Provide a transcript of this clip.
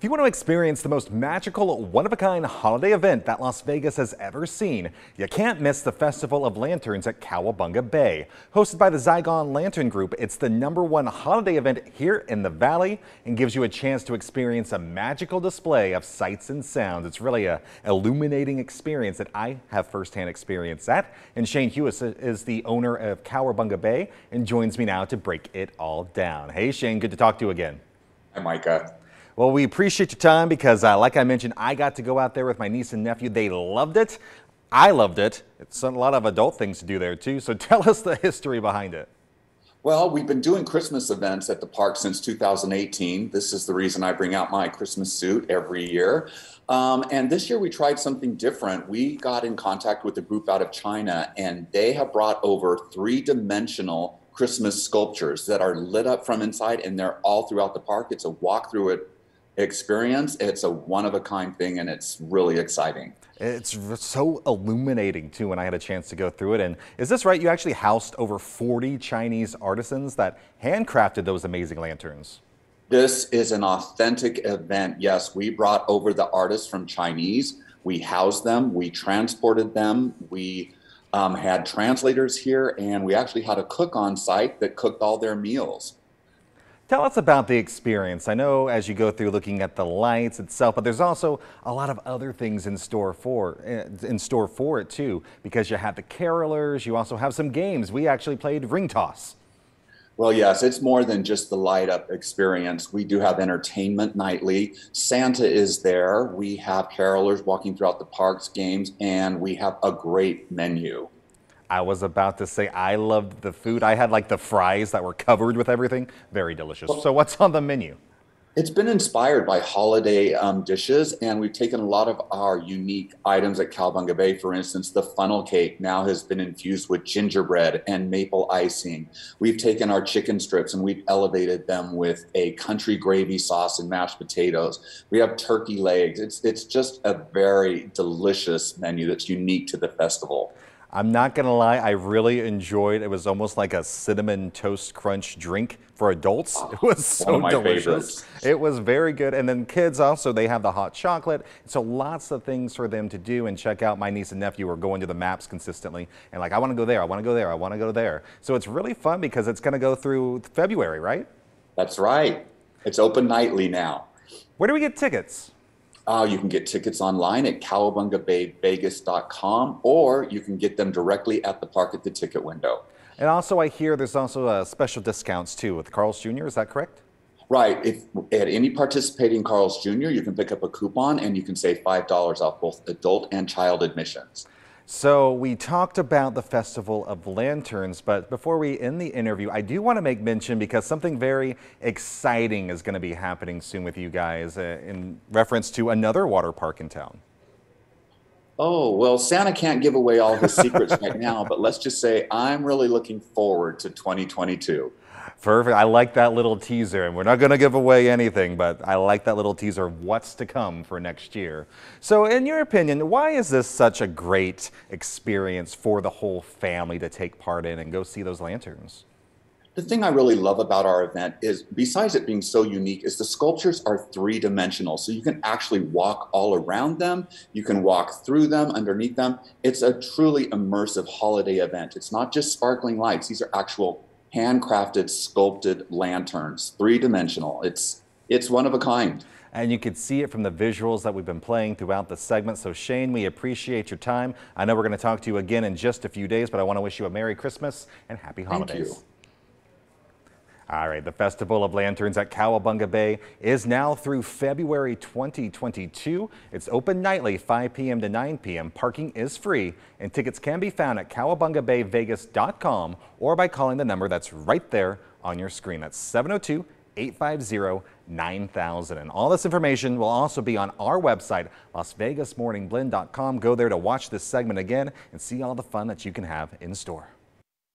If you want to experience the most magical, one-of-a-kind holiday event that Las Vegas has ever seen, you can't miss the Festival of Lanterns at Cowabunga Bay. Hosted by the Zygon Lantern Group, it's the number one holiday event here in the valley and gives you a chance to experience a magical display of sights and sounds. It's really a illuminating experience that I have firsthand experience at. And Shane Hewis is the owner of Cowabunga Bay and joins me now to break it all down. Hey, Shane, good to talk to you again. Hi, Micah. Well, we appreciate your time because, uh, like I mentioned, I got to go out there with my niece and nephew. They loved it. I loved it. It's a lot of adult things to do there, too. So tell us the history behind it. Well, we've been doing Christmas events at the park since 2018. This is the reason I bring out my Christmas suit every year. Um, and this year we tried something different. We got in contact with a group out of China, and they have brought over three dimensional Christmas sculptures that are lit up from inside and they're all throughout the park. It's a walk through it experience. It's a one of a kind thing and it's really exciting. It's so illuminating too. When I had a chance to go through it. And is this right? You actually housed over 40 Chinese artisans that handcrafted those amazing lanterns. This is an authentic event. Yes, we brought over the artists from Chinese. We housed them, we transported them, we um, had translators here, and we actually had a cook on site that cooked all their meals. Tell us about the experience. I know as you go through looking at the lights itself, but there's also a lot of other things in store for eh, in store for it too, because you have the carolers, you also have some games. We actually played ring toss. Well, yes, it's more than just the light up experience. We do have entertainment nightly. Santa is there. We have carolers walking throughout the parks, games, and we have a great menu. I was about to say I loved the food. I had like the fries that were covered with everything. Very delicious. So what's on the menu? It's been inspired by holiday um, dishes, and we've taken a lot of our unique items at Calabunga Bay. For instance, the funnel cake now has been infused with gingerbread and maple icing. We've taken our chicken strips and we've elevated them with a country gravy sauce and mashed potatoes. We have turkey legs. It's, it's just a very delicious menu that's unique to the festival. I'm not going to lie, I really enjoyed it. was almost like a cinnamon toast crunch drink for adults. it was so delicious. Favorites. It was very good. And then kids also, they have the hot chocolate. So lots of things for them to do and check out. My niece and nephew are going to the maps consistently and like, I want to go there, I want to go there, I want to go there. So it's really fun because it's going to go through February, right? That's right. It's open nightly now. Where do we get tickets? Uh, you can get tickets online at calabungabayvegas.com or you can get them directly at the park at the ticket window. And also, I hear there's also uh, special discounts too with Carl's Jr. Is that correct? Right. If at any participating Carl's Jr., you can pick up a coupon and you can save five dollars off both adult and child admissions. So we talked about the Festival of Lanterns, but before we end the interview, I do want to make mention because something very exciting is going to be happening soon with you guys uh, in reference to another water park in town. Oh, well, Santa can't give away all his secrets right now, but let's just say I'm really looking forward to 2022. Perfect. I like that little teaser, and we're not going to give away anything, but I like that little teaser of what's to come for next year. So, in your opinion, why is this such a great experience for the whole family to take part in and go see those lanterns? The thing I really love about our event is, besides it being so unique, is the sculptures are three dimensional. So you can actually walk all around them, you can walk through them, underneath them. It's a truly immersive holiday event. It's not just sparkling lights, these are actual handcrafted, sculpted lanterns, three dimensional. It's it's one of a kind. And you could see it from the visuals that we've been playing throughout the segment. So Shane, we appreciate your time. I know we're going to talk to you again in just a few days, but I want to wish you a Merry Christmas and Happy Holidays. All right, the Festival of Lanterns at Cowabunga Bay is now through February 2022. It's open nightly, 5 p.m. to 9 p.m. Parking is free, and tickets can be found at cowabungabayvegas.com or by calling the number that's right there on your screen. That's 702 850 9000. And all this information will also be on our website, lasvegasmorningblend.com. Go there to watch this segment again and see all the fun that you can have in store.